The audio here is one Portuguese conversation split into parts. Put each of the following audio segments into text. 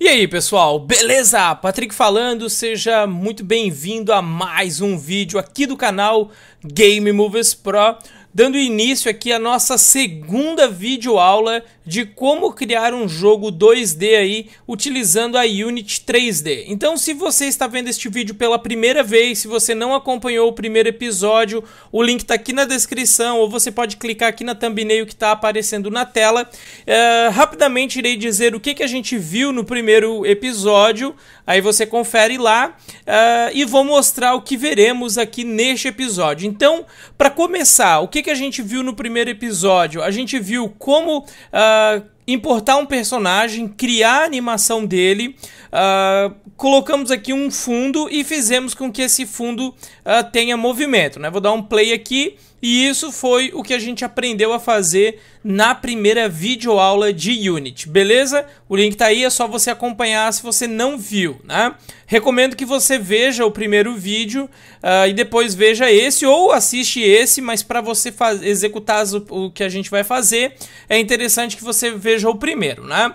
E aí pessoal, beleza? Patrick falando, seja muito bem-vindo a mais um vídeo aqui do canal Game Movies Pro dando início aqui à nossa segunda videoaula de como criar um jogo 2D aí utilizando a Unity 3D. Então se você está vendo este vídeo pela primeira vez, se você não acompanhou o primeiro episódio, o link está aqui na descrição ou você pode clicar aqui na thumbnail que está aparecendo na tela. É, rapidamente irei dizer o que, que a gente viu no primeiro episódio, aí você confere lá é, e vou mostrar o que veremos aqui neste episódio. Então, para começar, o que que, que a gente viu no primeiro episódio? A gente viu como uh, importar um personagem, criar a animação dele, uh, colocamos aqui um fundo e fizemos com que esse fundo uh, tenha movimento. Né? Vou dar um play aqui e isso foi o que a gente aprendeu a fazer na primeira videoaula de Unity, beleza? O link tá aí, é só você acompanhar se você não viu, né? Recomendo que você veja o primeiro vídeo uh, e depois veja esse ou assiste esse, mas para você executar o, o que a gente vai fazer, é interessante que você veja o primeiro, né?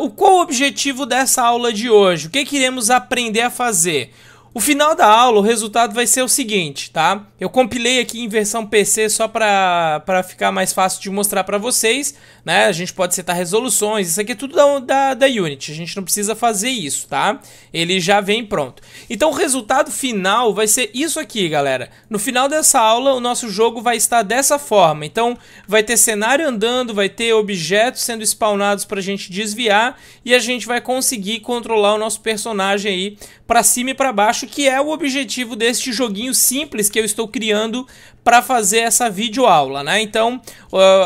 Uh, qual o objetivo dessa aula de hoje? O que, queremos aprender a fazer? O final da aula, o resultado vai ser o seguinte, tá? Eu compilei aqui em versão PC só para ficar mais fácil de mostrar para vocês, né? A gente pode setar resoluções, isso aqui é tudo da, da, da Unity, a gente não precisa fazer isso, tá? Ele já vem pronto. Então o resultado final vai ser isso aqui, galera. No final dessa aula, o nosso jogo vai estar dessa forma. Então vai ter cenário andando, vai ter objetos sendo spawnados para a gente desviar e a gente vai conseguir controlar o nosso personagem aí para cima e para baixo, que é o objetivo deste joguinho simples que eu estou criando para fazer essa videoaula, né? Então,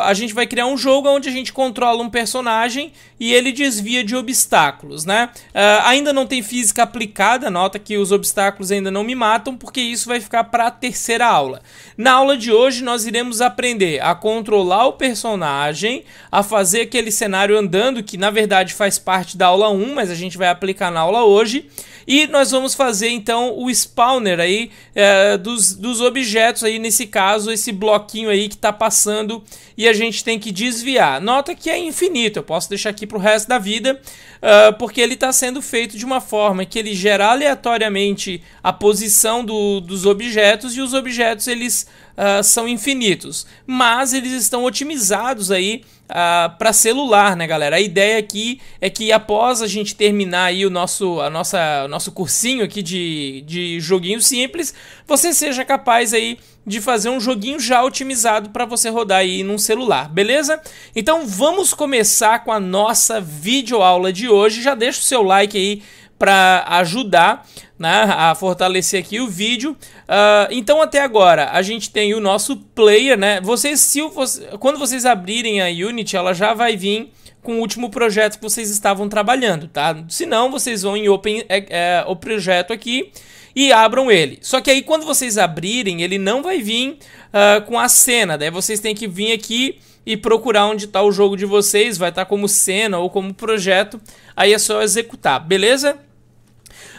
a gente vai criar um jogo onde a gente controla um personagem e ele desvia de obstáculos, né? Ah, ainda não tem física aplicada, nota que os obstáculos ainda não me matam, porque isso vai ficar para a terceira aula. Na aula de hoje, nós iremos aprender a controlar o personagem, a fazer aquele cenário andando, que na verdade faz parte da aula 1, mas a gente vai aplicar na aula hoje. E nós vamos fazer, então, o spawner aí eh, dos, dos objetos aí nesse caso, esse bloquinho aí que está passando e a gente tem que desviar. Nota que é infinito, eu posso deixar aqui para o resto da vida, uh, porque ele está sendo feito de uma forma que ele gera aleatoriamente a posição do, dos objetos e os objetos eles uh, são infinitos, mas eles estão otimizados aí Uh, ah, para celular, né, galera? A ideia aqui é que após a gente terminar aí o nosso, a nossa, nosso cursinho aqui de, de joguinho simples, você seja capaz aí de fazer um joguinho já otimizado para você rodar aí num celular, beleza? Então vamos começar com a nossa videoaula de hoje. Já deixa o seu like aí para ajudar né, a fortalecer aqui o vídeo. Uh, então até agora a gente tem o nosso player, né? Vocês, se você, quando vocês abrirem a Unity, ela já vai vir com o último projeto que vocês estavam trabalhando, tá? Se não, vocês vão em Open é, é, o projeto aqui e abram ele. Só que aí quando vocês abrirem, ele não vai vir uh, com a cena. Daí vocês têm que vir aqui e procurar onde está o jogo de vocês. Vai estar tá como cena ou como projeto. Aí é só executar, beleza?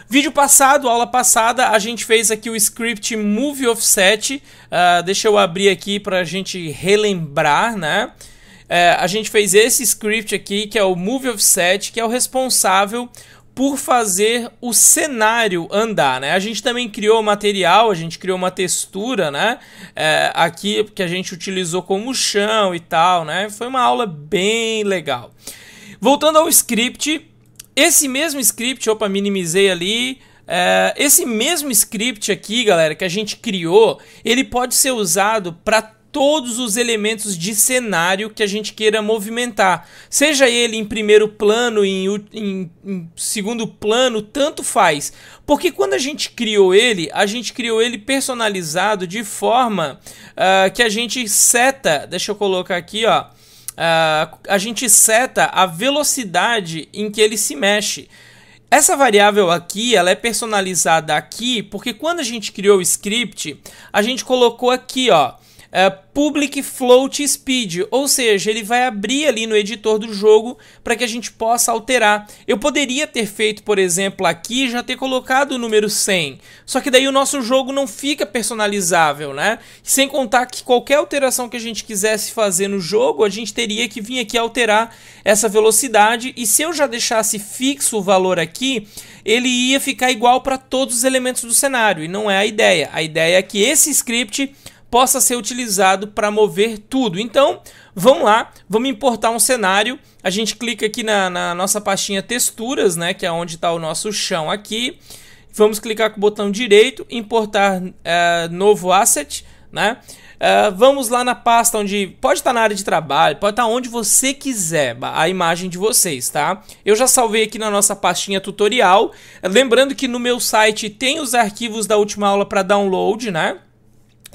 Vídeo passado, aula passada, a gente fez aqui o script Move Offset. Uh, ah, deixa eu abrir aqui para a gente relembrar, né? Uh, a gente fez esse script aqui, que é o Move Offset, que é o responsável por fazer o cenário andar, né? A gente também criou material, a gente criou uma textura, né? É, aqui que a gente utilizou como chão e tal, né? Foi uma aula bem legal. Voltando ao script, esse mesmo script, opa, minimizei ali. É, esse mesmo script aqui, galera, que a gente criou, ele pode ser usado para todos os elementos de cenário que a gente queira movimentar. Seja ele em primeiro plano, em, em, em, segundo plano, tanto faz. Porque quando a gente criou ele, a gente criou ele personalizado de forma uh, que a gente seta. Deixa eu colocar aqui, ó. Uh, a gente seta a velocidade em que ele se mexe. Essa variável aqui, ela é personalizada aqui, porque quando a gente criou o script, a gente colocou aqui, ó, é, public Float Speed, ou seja, ele vai abrir ali no editor do jogo para que a gente possa alterar. Eu poderia ter feito, por exemplo, aqui já ter colocado o número 100, só que daí o nosso jogo não fica personalizável, né? Sem contar que qualquer alteração que a gente quisesse fazer no jogo, a gente teria que vir aqui alterar essa velocidade e se eu já deixasse fixo o valor aqui, ele ia ficar igual para todos os elementos do cenário e não é a ideia. A ideia é que esse script possa ser utilizado para mover tudo. Então, vamos lá, vamos importar um cenário. A gente clica aqui na, na nossa pastinha texturas, né, que é onde está o nosso chão aqui. Vamos clicar com o botão direito, importar uh, novo asset, né? Uh, vamos lá na pasta onde pode estar tá na área de trabalho, pode estar tá onde você quiser a imagem de vocês, tá? Eu já salvei aqui na nossa pastinha tutorial. Lembrando que no meu site tem os arquivos da última aula para download, né?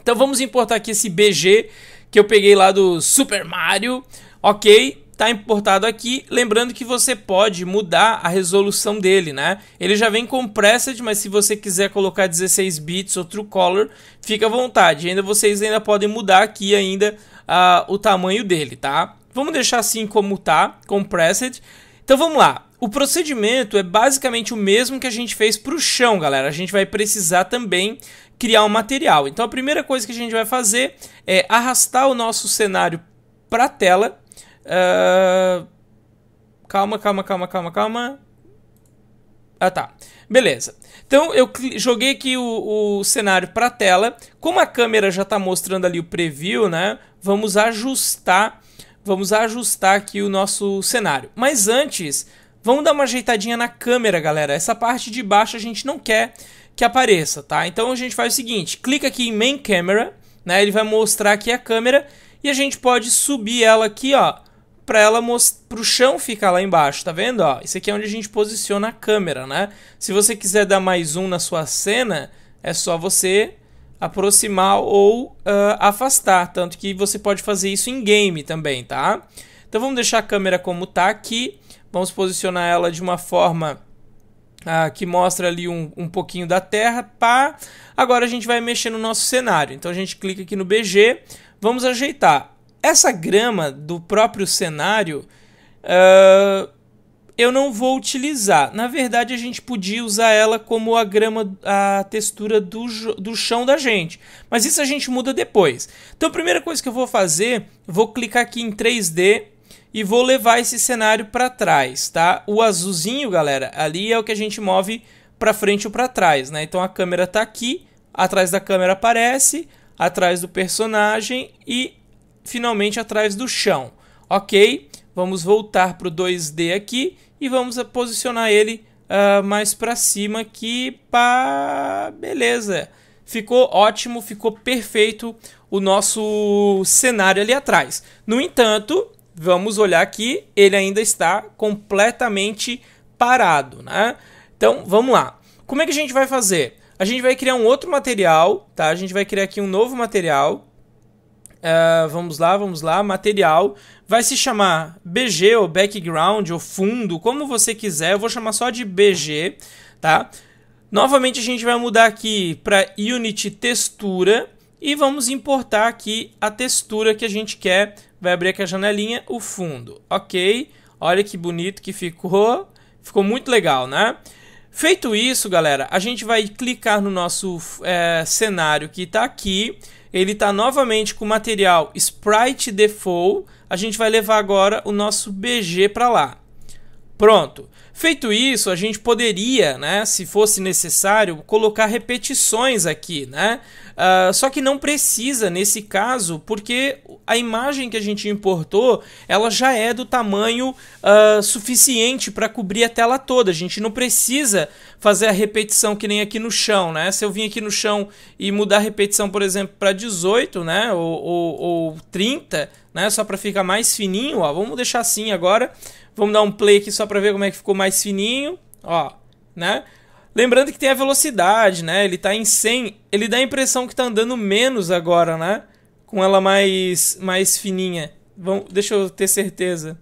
Então vamos importar aqui esse BG que eu peguei lá do Super Mario. Ok, tá importado aqui. Lembrando que você pode mudar a resolução dele, né? Ele já vem com preset, mas se você quiser colocar 16 bits ou true color, fica à vontade. Ainda vocês ainda podem mudar aqui ainda uh, o tamanho dele, tá? Vamos deixar assim como tá, com preset. Então vamos lá. O procedimento é basicamente o mesmo que a gente fez para o chão, galera. A gente vai precisar também criar um material. Então a primeira coisa que a gente vai fazer é arrastar o nosso cenário para a tela. Uh... Calma, calma, calma, calma, calma. Ah, tá. Beleza. Então eu joguei aqui o, o cenário para a tela. Como a câmera já está mostrando ali o preview, né? Vamos ajustar, vamos ajustar aqui o nosso cenário. Mas antes, vamos dar uma ajeitadinha na câmera, galera. Essa parte de baixo a gente não quer que apareça, tá? Então a gente faz o seguinte, clica aqui em Main Camera, né? Ele vai mostrar aqui a câmera e a gente pode subir ela aqui, ó, para ela pro chão ficar lá embaixo, tá vendo? Ó, isso aqui é onde a gente posiciona a câmera, né? Se você quiser dar mais um na sua cena, é só você aproximar ou uh, afastar, tanto que você pode fazer isso em game também, tá? Então vamos deixar a câmera como tá aqui, vamos posicionar ela de uma forma ah, que mostra ali um, um pouquinho da terra, pá. Agora a gente vai mexer no nosso cenário. Então a gente clica aqui no BG, vamos ajeitar. Essa grama do próprio cenário uh, eu não vou utilizar. Na verdade, a gente podia usar ela como a grama, a textura do, do chão da gente. Mas isso a gente muda depois. Então a primeira coisa que eu vou fazer, vou clicar aqui em 3D e vou levar esse cenário para trás, tá? O azulzinho, galera, ali é o que a gente move para frente ou para trás, né? Então a câmera tá aqui, atrás da câmera aparece, atrás do personagem e finalmente atrás do chão. OK? Vamos voltar pro 2D aqui e vamos posicionar ele uh, mais para cima aqui, pá, beleza. Ficou ótimo, ficou perfeito o nosso cenário ali atrás. No entanto, vamos olhar aqui, ele ainda está completamente parado, né? Então, vamos lá. Como é que a gente vai fazer? A gente vai criar um outro material, tá? A gente vai criar aqui um novo material. Uh, vamos lá, vamos lá. Material vai se chamar BG ou background ou fundo, como você quiser. Eu vou chamar só de BG, tá? Novamente a gente vai mudar aqui para Unity Textura e vamos importar aqui a textura que a gente quer vai abrir aqui a janelinha, o fundo. Ok, olha que bonito que ficou. Ficou muito legal, né? Feito isso, galera, a gente vai clicar no nosso é, cenário que está aqui. Ele está novamente com o material Sprite Default. A gente vai levar agora o nosso BG para lá. Pronto. Feito isso, a gente poderia, né, se fosse necessário, colocar repetições aqui, né? Uh, só que não precisa nesse caso, porque a imagem que a gente importou, ela já é do tamanho uh, suficiente para cobrir a tela toda. A gente não precisa fazer a repetição que nem aqui no chão, né? Se eu vim aqui no chão e mudar a repetição, por exemplo, para 18, né, ou, ou, ou 30, né, só para ficar mais fininho, ó, vamos deixar assim agora Vamos dar um play aqui só para ver como é que ficou mais fininho, ó, né? Lembrando que tem a velocidade, né? Ele tá em 100, ele dá a impressão que tá andando menos agora, né? Com ela mais mais fininha. Vamos, deixa eu ter certeza.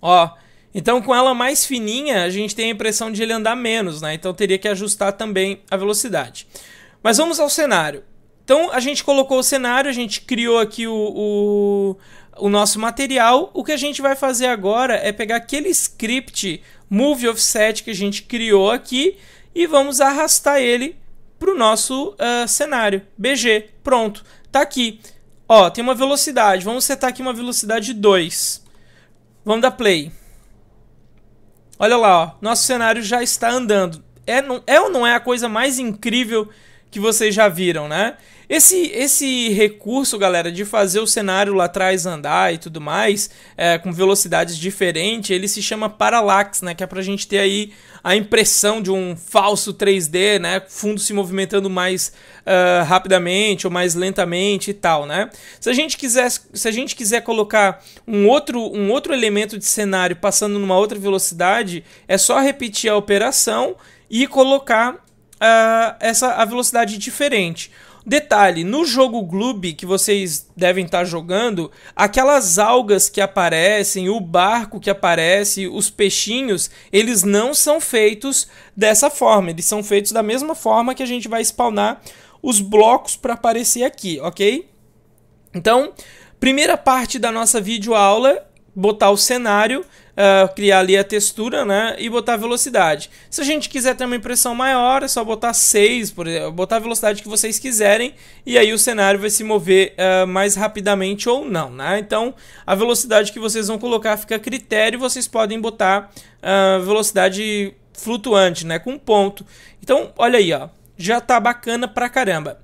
Ó, então com ela mais fininha, a gente tem a impressão de ele andar menos, né? Então teria que ajustar também a velocidade. Mas vamos ao cenário. Então a gente colocou o cenário, a gente criou aqui o, o o nosso material. O que a gente vai fazer agora é pegar aquele script Move Offset que a gente criou aqui e vamos arrastar ele para o nosso uh, cenário. BG, pronto, tá aqui. Ó, tem uma velocidade, vamos setar aqui uma velocidade 2. Vamos dar play. Olha lá, ó, nosso cenário já está andando. É, não, é ou não é a coisa mais incrível que vocês já viram, né? Esse, esse recurso, galera, de fazer o cenário lá atrás andar e tudo mais, é, com velocidades diferentes, ele se chama parallax, né? Que é pra gente ter aí a impressão de um falso 3D, né? Fundo se movimentando mais uh, rapidamente ou mais lentamente e tal, né? Se a gente quiser, se a gente quiser colocar um outro, um outro elemento de cenário passando numa outra velocidade, é só repetir a operação e colocar uh, essa a velocidade diferente. Detalhe, no jogo Gloob que vocês devem estar tá jogando, aquelas algas que aparecem, o barco que aparece, os peixinhos, eles não são feitos dessa forma, eles são feitos da mesma forma que a gente vai spawnar os blocos para aparecer aqui, ok? Então, primeira parte da nossa videoaula, botar o cenário, uh, criar ali a textura, né? E botar a velocidade. Se a gente quiser ter uma impressão maior, é só botar 6, por exemplo, botar a velocidade que vocês quiserem, e aí o cenário vai se mover uh, mais rapidamente ou não, né? Então, a velocidade que vocês vão colocar fica a critério, vocês podem botar uh, velocidade flutuante, né? Com ponto. Então, olha aí, ó. Já tá bacana pra caramba.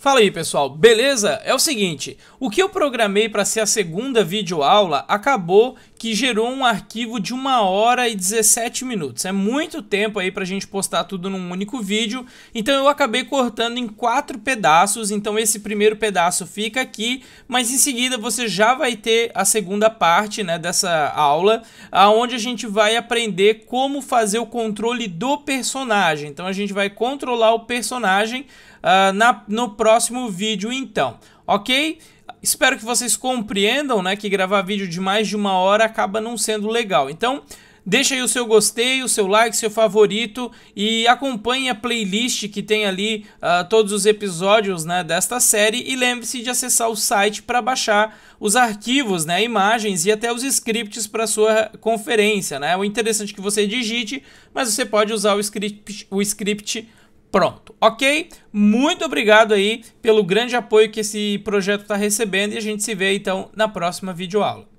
Fala aí pessoal, beleza? É o seguinte, o que eu programei para ser a segunda videoaula acabou que gerou um arquivo de 1 hora e 17 minutos. É muito tempo aí para a gente postar tudo num único vídeo, então eu acabei cortando em quatro pedaços, então esse primeiro pedaço fica aqui, mas em seguida você já vai ter a segunda parte né, dessa aula, aonde a gente vai aprender como fazer o controle do personagem. Então a gente vai controlar o personagem uh, na, no próximo vídeo então, ok? espero que vocês compreendam, né, que gravar vídeo de mais de uma hora acaba não sendo legal. Então, deixa aí o seu gostei, o seu like, seu favorito e acompanhe a playlist que tem ali uh, todos os episódios, né, desta série e lembre-se de acessar o site para baixar os arquivos, né, imagens e até os scripts para sua conferência, né? O interessante é que você digite, mas você pode usar o script, o script Pronto, ok? Muito obrigado aí pelo grande apoio que esse projeto está recebendo e a gente se vê então na próxima videoaula.